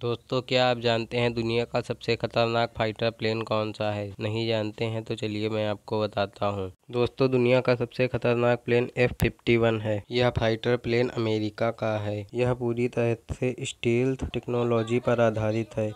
दोस्तों क्या आप जानते हैं दुनिया का सबसे खतरनाक फाइटर प्लेन कौन सा है नहीं जानते हैं तो चलिए मैं आपको बताता हूँ दोस्तों दुनिया का सबसे खतरनाक प्लेन एफ फिफ्टी वन है यह फाइटर प्लेन अमेरिका का है यह पूरी तरह से स्टील टेक्नोलॉजी पर आधारित है